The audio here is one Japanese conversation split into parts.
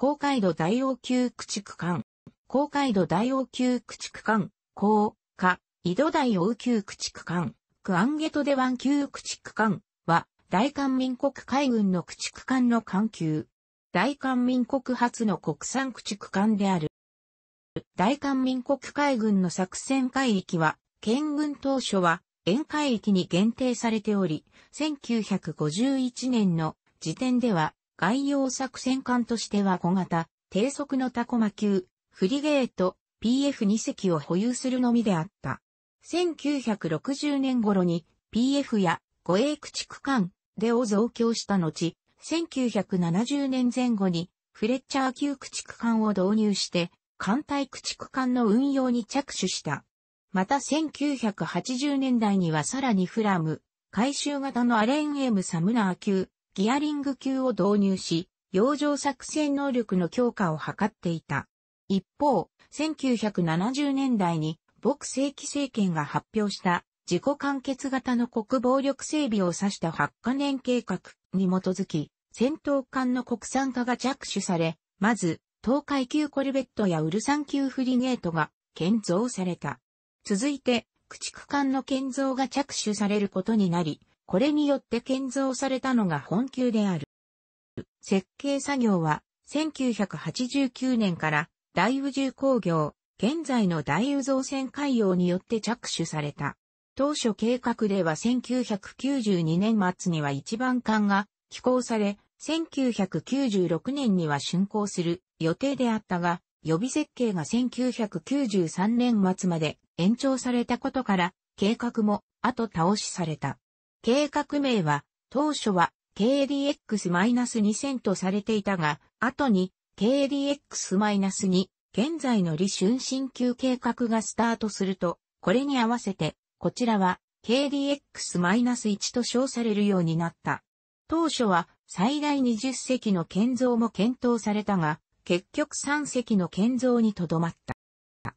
高海道大王級駆逐艦、高海道大王級駆逐艦、高、か、井戸大王級駆逐艦、クアンゲトデワン級駆逐艦は、大韓民国海軍の駆逐艦の艦級。大韓民国初の国産駆逐艦である。大韓民国海軍の作戦海域は、県軍当初は、沿海域に限定されており、1951年の時点では、概要作戦艦としては小型、低速のタコマ級、フリゲート、PF2 隻を保有するのみであった。1960年頃に PF や護衛駆逐艦でを増強した後、1970年前後にフレッチャー級駆逐艦を導入して、艦隊駆逐艦の運用に着手した。また1980年代にはさらにフラム、回収型のアレン・エム・サムナー級、ギアリング級を導入し、洋上作戦能力の強化を図っていた。一方、1970年代に、牧世紀政権が発表した自己完結型の国防力整備を指した8カ年計画に基づき、戦闘艦の国産化が着手され、まず、東海級コルベットやウルサン級フリゲートが建造された。続いて、駆逐艦の建造が着手されることになり、これによって建造されたのが本級である。設計作業は1989年から大宇宙工業、現在の大宇造船海洋によって着手された。当初計画では1992年末には一番艦が寄港され、1996年には竣工する予定であったが、予備設計が1993年末まで延長されたことから、計画も後倒しされた。計画名は、当初は k d x 2 0 0 0とされていたが、後に k d x 2現在の李春新旧計画がスタートすると、これに合わせて、こちらは KDX-1 と称されるようになった。当初は最大20隻の建造も検討されたが、結局3隻の建造にとどまった。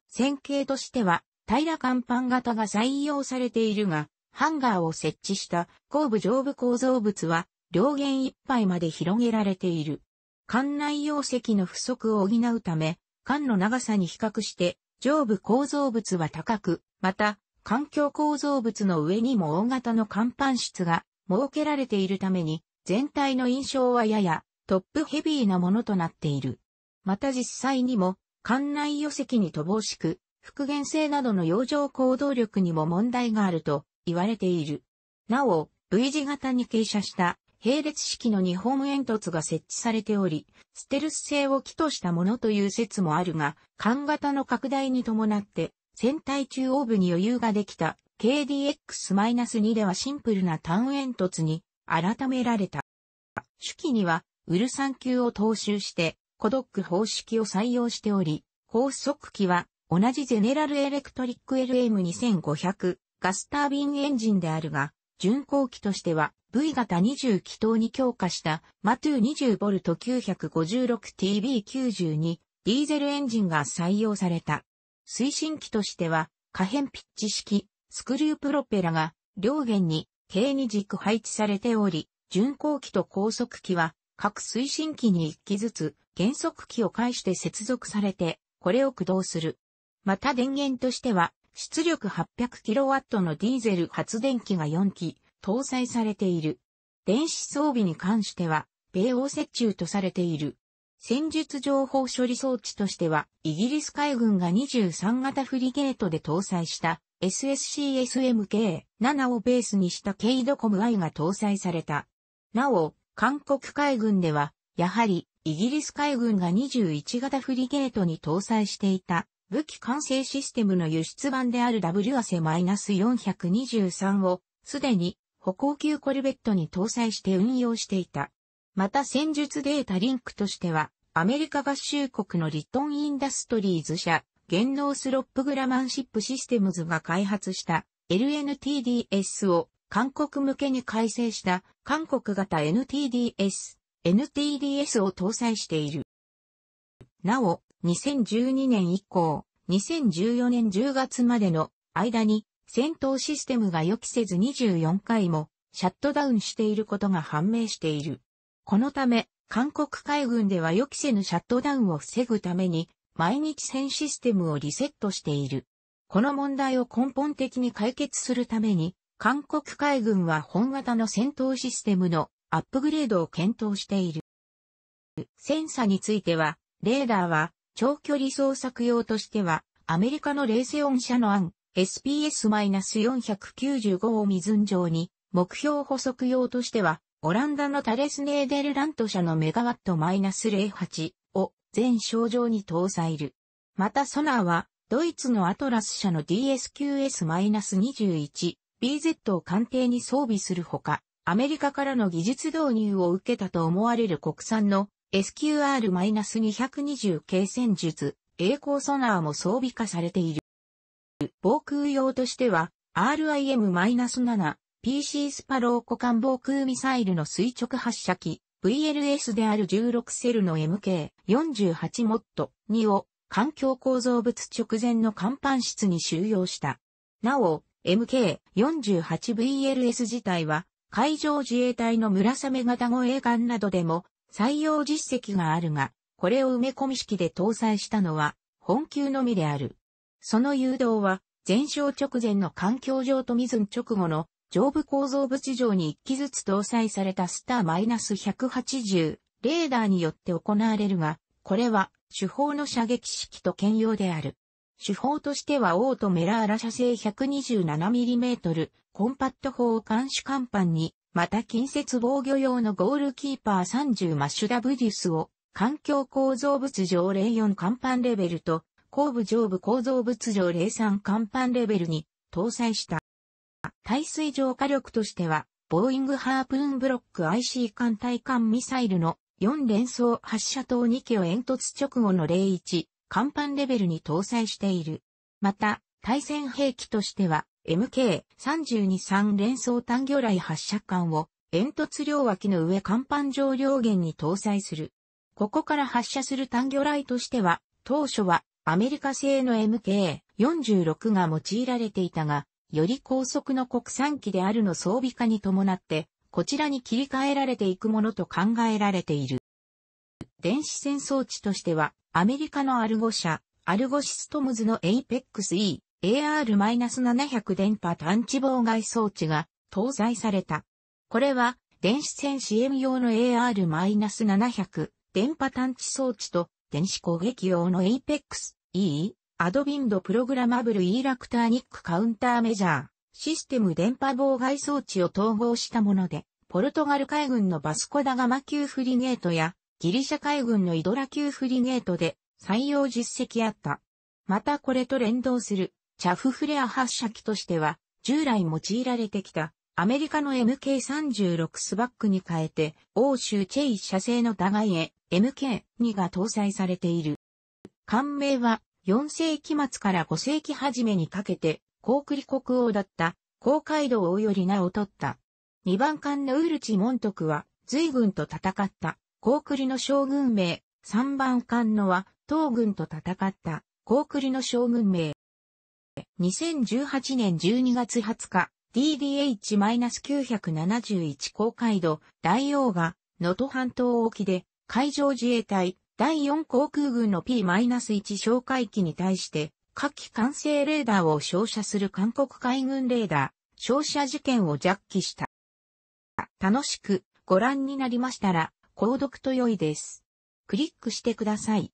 線形としては、平甲板型が採用されているが、ハンガーを設置した後部上部構造物は両弦いっぱいまで広げられている。管内容積の不足を補うため、管の長さに比較して上部構造物は高く、また環境構造物の上にも大型の甲板室が設けられているために全体の印象はややトップヘビーなものとなっている。また実際にも管内予積に乏しく、復元性などの洋上行動力にも問題があると言われている。なお、V 字型に傾斜した並列式の日本煙突が設置されており、ステルス性を起としたものという説もあるが、艦型の拡大に伴って船体中央部に余裕ができた KDX-2 ではシンプルな単煙突に改められた。初期にはウルサン級を踏襲してコドック方式を採用しており、高速機は同じゼネラルエレクトリック LM2500 ガスタービンエンジンであるが、巡航機としては V 型20気筒に強化したマトゥ 20V956TB92 ディーゼルエンジンが採用された。推進機としては可変ピッチ式スクリュープロペラが両舷に軽二軸配置されており、巡航機と高速機は各推進機に1機ずつ減速機を介して接続されて、これを駆動する。また電源としては出力 800kW のディーゼル発電機が4機搭載されている。電子装備に関しては、米欧折中とされている。戦術情報処理装置としては、イギリス海軍が23型フリゲートで搭載した SSCSMK7 をベースにした k ドコム i が搭載された。なお、韓国海軍では、やはりイギリス海軍が21型フリゲートに搭載していた武器完成システムの輸出版である W アセ -423 を、すでに歩行級コルベットに搭載して運用していた。また戦術データリンクとしては、アメリカ合衆国のリトンインダストリーズ社、ノースロップグラマンシップシステムズが開発した LNTDS を韓国向けに改正した韓国型 NTDS、NTDS を搭載している。なお、2012年以降、2014年10月までの間に戦闘システムが予期せず24回もシャットダウンしていることが判明している。このため、韓国海軍では予期せぬシャットダウンを防ぐために、毎日戦システムをリセットしている。この問題を根本的に解決するために、韓国海軍は本型の戦闘システムのアップグレードを検討している。戦査については、レーダーは長距離捜索用としては、アメリカのレーセオン社の案、SPS-495 を未順上に、目標補足用としては、オランダのタレスネーデルラント社のメガワット -08 を全症状に搭載る。またソナーは、ドイツのアトラス社の DSQS-21BZ を艦艇に装備するほか、アメリカからの技術導入を受けたと思われる国産の SQR-220 系戦術、栄光ソナーも装備化されている。防空用としては、RIM-7、PC スパロー股間防空ミサイルの垂直発射機、VLS である16セルの MK48 モッド2を環境構造物直前の甲板室に収容した。なお、MK48VLS 自体は海上自衛隊の村雨型護衛艦などでも採用実績があるが、これを埋め込み式で搭載したのは、本級のみである。その誘導は、全焼直前の環境上と水直後の上部構造物上に1機ずつ搭載されたスター -180 レーダーによって行われるが、これは手法の射撃式と兼用である。手法としてはオートメラーラ射精 127mm コンパット砲監視甲板にまた近接防御用のゴールキーパー30マッシュダブディスを、環境構造物上04甲板レベルと、後部上部構造物上03甲板レベルに搭載した。耐水上火力としては、ボーイングハープーンブロック IC 艦対艦ミサイルの4連装発射塔2機を煙突直後の01、甲板レベルに搭載している。また、対戦兵器としては、MK323 連装単魚雷発射管を煙突両脇の上甲板上両舷に搭載する。ここから発射する単魚雷としては、当初はアメリカ製の MK46 が用いられていたが、より高速の国産機であるの装備化に伴って、こちらに切り替えられていくものと考えられている。電子戦装置としては、アメリカのアルゴ社、アルゴシストムズのエイペックス e AR-700 電波探知妨害装置が搭載された。これは電子戦支援用の AR-700 電波探知装置と電子攻撃用の APEX E アドビンドプログラマブル E ラクターニックカウンターメジャーシステム電波妨害装置を統合したもので、ポルトガル海軍のバスコダガマ級フリゲートやギリシャ海軍のイドラ級フリゲートで採用実績あった。またこれと連動するチャフフレア発射機としては、従来用いられてきた、アメリカの MK36 スバックに変えて、欧州チェイ社製の打外へ MK2 が搭載されている。艦名は4世紀末から5世紀初めにかけて、高栗国王だった高海道王より名を取った。2番艦のウルチ・モントクは随軍と戦った高栗の将軍名、3番艦のは東軍と戦った高栗の将軍名。2018年12月20日、DDH-971 公海度、大王が、能登半島沖で、海上自衛隊、第4航空軍の P-1 哨戒機に対して、火器管制レーダーを照射する韓国海軍レーダー、照射事件をジャッキした。楽しくご覧になりましたら、購読と良いです。クリックしてください。